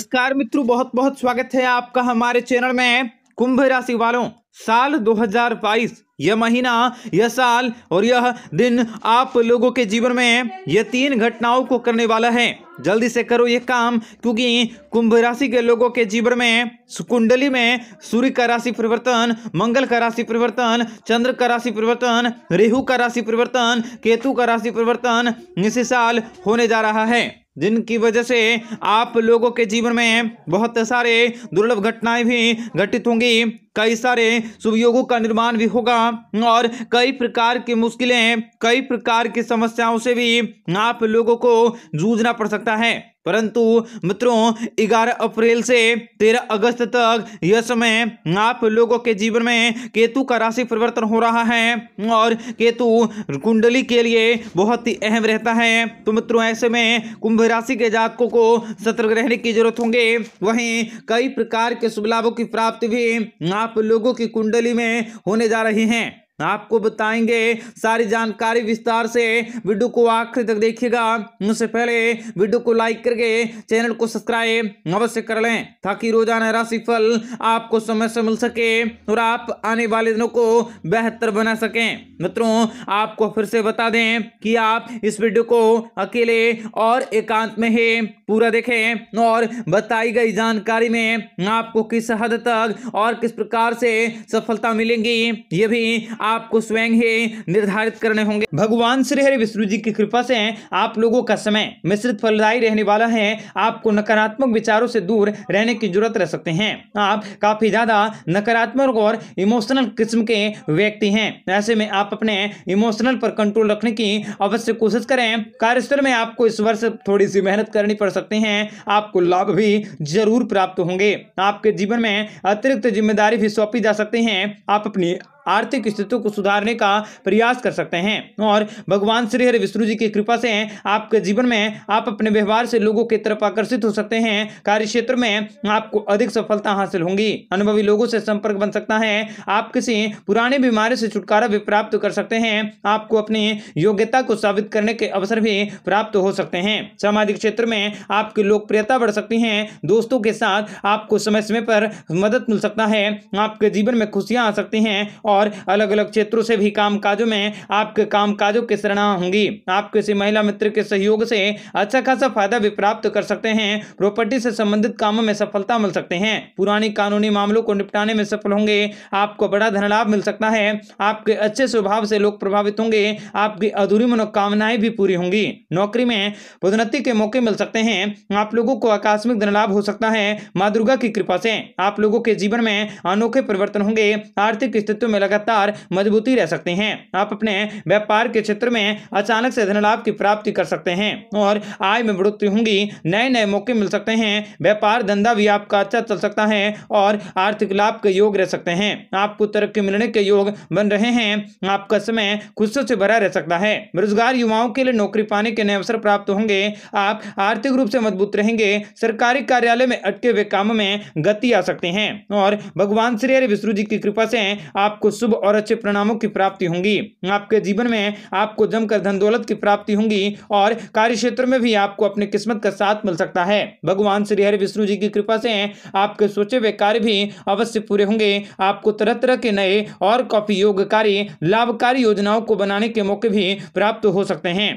नमस्कार मित्रों बहुत बहुत स्वागत है आपका हमारे चैनल में कुंभ राशि वालों साल 2022 यह महीना यह साल और यह दिन आप लोगों के जीवन में यह तीन घटनाओं को करने वाला है जल्दी से करो ये काम क्योंकि कुंभ राशि के लोगों के जीवन में कुंडली में सूर्य का राशि परिवर्तन मंगल का राशि परिवर्तन चंद्र का राशि परिवर्तन रेहू का राशि परिवर्तन केतु का राशि परिवर्तन इसी साल होने जा रहा है जिनकी वजह से आप लोगों के जीवन में बहुत सारे दुर्लभ घटनाएं भी घटित होंगी कई सारे सुवियोगों का निर्माण भी होगा और कई प्रकार की मुश्किलें कई प्रकार की समस्याओं से भी आप लोगों को जूझना पड़ सकता है परंतु मित्रों ग्यारह अप्रैल से तेरह अगस्त तक यह समय आप लोगों के जीवन में केतु का राशि परिवर्तन हो रहा है और केतु कुंडली के लिए बहुत ही अहम रहता है तो मित्रों ऐसे में कुंभ राशि के जातकों को सतर्क रहने की जरूरत होंगे वहीं कई प्रकार के शुभ लाभों की प्राप्ति भी आप लोगों की कुंडली में होने जा रही हैं आपको बताएंगे सारी जानकारी विस्तार से वीडियो को आखिर तक देखिएगा उससे पहले वीडियो को लाइक करके चैनल को सब्सक्राइब अवश्य कर लें ताकि रोजाना राशिफल आपको समय से मिल सके और आप आने वाले दिनों को बेहतर बना सकें मित्रों आपको फिर से बता दें कि आप इस वीडियो को अकेले और एकांत में ही पूरा देखें और बताई गई जानकारी में आपको किस हद तक और किस प्रकार से सफलता मिलेंगी ये भी आप आपको स्वयं ही निर्धारित करने होंगे भगवान श्री हरि विष्णु जी की कृपा से आप लोगों का समय मिश्रित फलदायी रहने वाला है आपको नकारात्मक विचारों से दूर रहने की जरूरत रह सकते हैं आप काफी ज्यादा नकारात्मक और इमोशनल किस्म के व्यक्ति हैं ऐसे में आप अपने इमोशनल पर कंट्रोल रखने की अवश्य कोशिश करें कार्यस्थल में आपको इस वर्ष थोड़ी सी मेहनत करनी पड़ सकती है आपको लाभ भी जरूर प्राप्त होंगे आपके जीवन में अतिरिक्त जिम्मेदारी भी सौंपी जा सकती है आप अपनी आर्थिक स्थिति को सुधारने का प्रयास कर सकते हैं और भगवान श्री हरि विष्णु जी की कृपा से आपके जीवन में आप अपने व्यवहार से लोगों की तरफ आकर्षित हो सकते हैं कार्य क्षेत्र में आपको अधिक सफलता हासिल होंगी अनुभवी लोगों से संपर्क बन सकता है आप किसी पुराने बीमारी से छुटकारा भी प्राप्त कर सकते हैं आपको अपनी योग्यता को साबित करने के अवसर भी प्राप्त हो सकते हैं सामाजिक क्षेत्र में आपकी लोकप्रियता बढ़ सकती है दोस्तों के साथ आपको समय समय पर मदद मिल सकता है आपके जीवन में खुशियां आ सकती हैं और अलग अलग क्षेत्रों से भी कामकाजों में आपके कामकाजों की सराहना होंगी आप किसी महिला मित्र के सहयोग से अच्छा खासा फायदा भी प्राप्त कर सकते हैं प्रॉपर्टी से संबंधित कामों में सफलता मिल सकते हैं पुरानी कानूनी मामलों को निपटाने में सफल होंगे आपको बड़ा धन लाभ मिल सकता है आपके अच्छे स्वभाव से लोग प्रभावित होंगे आपकी अधूरी मनोकामनाएं भी पूरी होंगी नौकरी में पदोन्नति के मौके मिल सकते हैं आप लोगों को आकस्मिक धन लाभ हो सकता है माँ दुर्गा की कृपा से आप लोगों के जीवन में अनोखे परिवर्तन होंगे आर्थिक स्थितियों में में लगातार मजबूती रह सकती है आप अपने व्यापार के क्षेत्र में अचानक से धन लाभ की प्राप्ति कर सकते हैं और आय में बढ़ोतरी होंगी नए नए मौके मिल सकते हैं व्यापार धंधा भी आपका अच्छा चल सकता है और आर्थिक लाभ के योग रह सकते हैं आपको तरक्की मिलने के योग बन रहे हैं आपका समय खुशियों से भरा रह सकता है बेरोजगार युवाओं के लिए नौकरी पाने के नए अवसर प्राप्त होंगे आप आर्थिक रूप से मजबूत रहेंगे सरकारी कार्यालय में अटके हुए कामों में गति आ सकते हैं और भगवान श्री हरि विष्णु जी की कृपा से आपको शुभ और अच्छे परिणामों की प्राप्ति होंगी आपके जीवन में आपको जमकर धन दौलत की प्राप्ति होंगी और कार्य क्षेत्र में भी आपको अपने किस्मत का साथ मिल सकता है भगवान श्री हरि विष्णु जी की कृपा से आपके सोचे हुए कार्य भी अवश्य पूरे होंगे आपको तरह तरह के नए और कॉपी योग कार्य लाभकारी योजनाओं को बनाने के मौके भी प्राप्त हो सकते हैं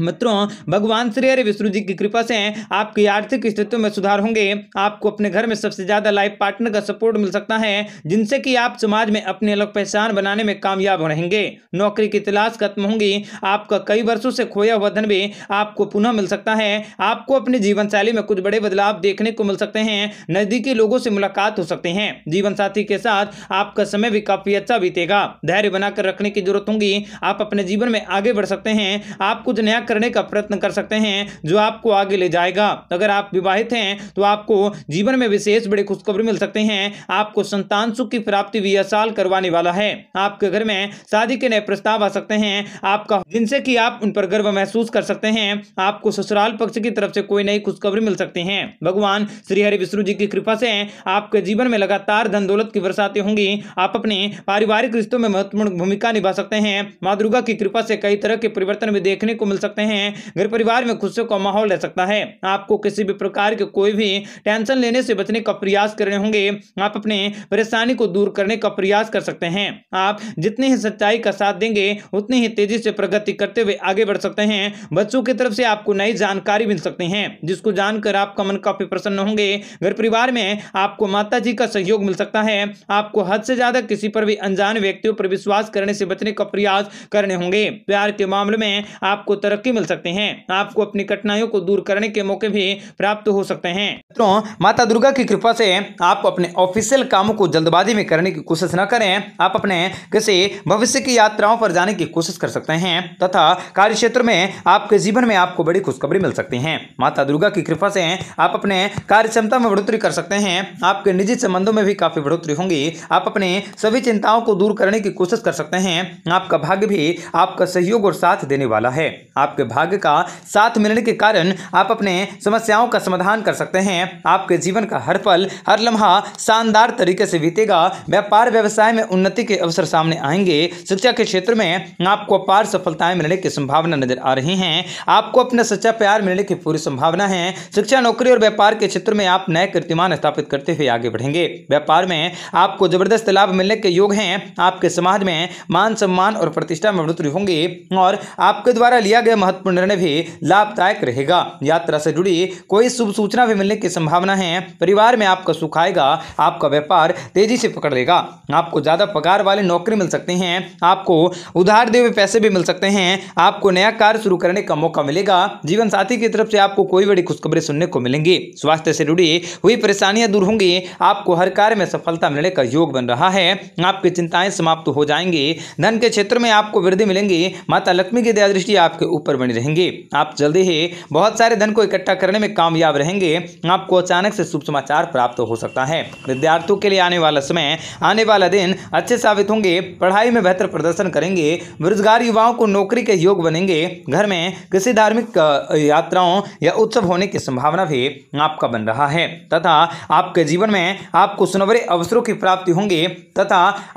मित्रों भगवान श्री हरि विष्णु जी की कृपा से आपकी आर्थिक स्थितियों में सुधार होंगे आपको अपने घर में सबसे ज़्यादा लाइफ पार्टनर का सपोर्ट मिल सकता है जिनसे कि आप समाज में अपनी अलग पहचान बनाने में कामयाब रहेंगे नौकरी की तलाश खत्म होंगी आपका कई वर्षों से खोया हुआ धन भी आपको पुनः मिल सकता है आपको अपनी जीवन शैली में कुछ बड़े बदलाव देखने को मिल सकते हैं नज़दीकी लोगों से मुलाकात हो सकते हैं जीवन साथी के साथ आपका समय भी काफ़ी अच्छा बीतेगा धैर्य बनाकर रखने की जरूरत होंगी आप अपने जीवन में आगे बढ़ सकते हैं आप कुछ नया करने का प्रयत्न कर सकते हैं जो आपको आगे ले जाएगा अगर आप विवाहित हैं तो आपको जीवन में विशेष बड़े खुशखबरी मिल सकते हैं आपको संतान सुख की प्राप्ति भी यह साल करवाने वाला है आपके घर में शादी के नए प्रस्ताव आ सकते हैं आपका जिनसे की आप उन पर गर्व महसूस कर सकते हैं आपको ससुराल पक्ष की तरफ से कोई नई खुशखबरी मिल सकती है भगवान श्री हरि विष्णु जी की कृपा से आपके जीवन में लगातार धन दौलत की बरसातें होंगी आप अपने पारिवारिक रिश्तों में महत्वपूर्ण भूमिका निभा सकते हैं माँ दुर्गा की कृपा से कई तरह के परिवर्तन भी देखने को मिल सकते सकते हैं घर परिवार में खुशियों का माहौल रह सकता है आपको किसी भी प्रकार के कोई भी टेंशन लेने से बचने का प्रयास करने होंगे आप अपने परेशानी को दूर करने का प्रयास कर सकते हैं आप जितने ही सच्चाई का साथ देंगे उतनी ही तेजी से प्रगति करते हुए आगे बढ़ सकते हैं बच्चों की तरफ से आपको नई जानकारी मिल सकती है जिसको जानकर आपका मन काफी प्रसन्न होंगे घर परिवार में आपको माता जी का सहयोग मिल सकता है आपको हद से ज्यादा किसी पर भी अनजान व्यक्तियों पर विश्वास करने से बचने का प्रयास करने होंगे प्यार के मामले में आपको तरक्की व्यक्ति मिल सकते हैं आपको अपनी कठिनाइयों को दूर करने के मौके भी प्राप्त हो सकते हैं मित्रों माता दुर्गा की कृपा से आप अपने ऑफिशियल कामों को जल्दबाजी में करने की कोशिश न करें आप अपने किसी भविष्य की यात्राओं पर जाने की कोशिश कर सकते हैं तथा कार्य क्षेत्र में आपके जीवन में आपको बड़ी खुशखबरी मिल सकती है माता दुर्गा की कृपा से आप अपने कार्य क्षमता में बढ़ोतरी कर सकते हैं आपके निजी संबंधों में भी काफी बढ़ोतरी होंगी आप अपने सभी चिंताओं को दूर करने की कोशिश कर सकते हैं आपका भाग्य भी आपका सहयोग और साथ देने वाला है आप आपके भाग्य का साथ मिलने के कारण आप अपने समस्याओं का समाधान कर सकते हैं आपके जीवन का हर पल हर लम्हा शानदार तरीके से बीतेगा व्यापार व्यवसाय में उन्नति के अवसर सामने आएंगे शिक्षा के क्षेत्र में आपको अपार सफलताएं मिलने की संभावना नजर आ रही है आपको अपना सच्चा प्यार मिलने की पूरी संभावना है शिक्षा नौकरी और व्यापार के क्षेत्र में आप नए कीर्तिमान स्थापित करते हुए आगे बढ़ेंगे व्यापार में आपको जबरदस्त लाभ मिलने के योग हैं आपके समाज में मान सम्मान और प्रतिष्ठा में बढ़ोतरी होंगी और आपके द्वारा लिया गया महत्वपूर्ण निर्णय भी लाभदायक रहेगा यात्रा से जुड़ी कोई शुभ सूचना भी मिलने की संभावना है परिवार में आपका सुख आएगा आपका व्यापार तेजी से पकड़ लेगा आपको ज़्यादा पगार वाली नौकरी मिल सकती हैं आपको उधार दिए हुए पैसे भी मिल सकते हैं आपको नया कार्य शुरू करने का मौका मिलेगा जीवन साथी की तरफ से आपको कोई बड़ी खुशखबरी सुनने को मिलेंगी स्वास्थ्य से जुड़ी हुई परेशानियां दूर होंगी आपको हर कार्य में सफलता मिलने का योग बन रहा है आपकी चिंताएं समाप्त हो जाएंगी धन के क्षेत्र में आपको वृद्धि मिलेंगी माता लक्ष्मी की दया दृष्टि आपके ऊपर बनी रहेंगे आप जल्दी ही बहुत सारे धन को इकट्ठा करने में कामयाब रहेंगे आपको अचानक से शुभ समाचार प्राप्त हो सकता है विद्यार्थियों के लिए आने वाला समय आने वाला दिन अच्छे साबित होंगे पढ़ाई में बेहतर प्रदर्शन करेंगे बेरोजगार युवाओं को नौकरी के योग बनेंगे घर में किसी धार्मिक यात्राओं या उत्सव होने की संभावना भी आपका बन रहा है तथा आपके जीवन में आपको सुनवरे अवसरों की प्राप्ति होंगी तथा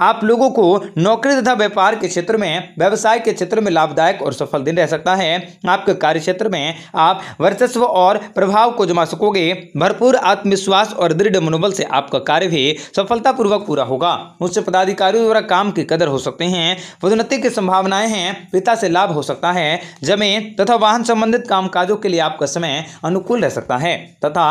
आप लोगों को नौकरी तथा व्यापार के क्षेत्र में व्यवसाय के क्षेत्र में लाभदायक और सफल दिन रह सकता है है आपके कार्य क्षेत्र में आप वर्चस्व और प्रभाव को जमा सकोगे भरपूर आत्मविश्वास और दृढ़ मनोबल से आपका कार्य भी सफलतापूर्वक पूरा होगा उच्च पदाधिकारियों द्वारा काम की कदर हो सकते हैं पदोन्नति की संभावनाएं हैं पिता से लाभ हो सकता है जमीन तथा वाहन संबंधित काम के लिए आपका समय अनुकूल रह सकता है तथा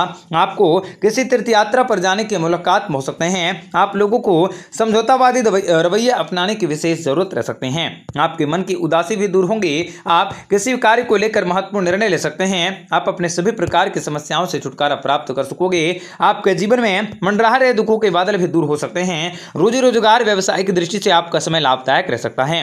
आपको किसी तीर्थ यात्रा पर जाने की मुलाकात हो सकते हैं आप लोगों को समझौतावादी रवैया अपनाने की विशेष जरूरत रह सकते हैं आपके मन की उदासी भी दूर होंगी आप किसी भी कार्य को लेकर महत्वपूर्ण निर्णय ले सकते हैं आप अपने सभी प्रकार की समस्याओं से छुटकारा प्राप्त कर सकोगे आपके जीवन में मंडराह रहे दुखों के बादल भी दूर हो सकते हैं रोजी रोजगार व्यवसाय की दृष्टि से आपका समय लाभदायक रह सकता है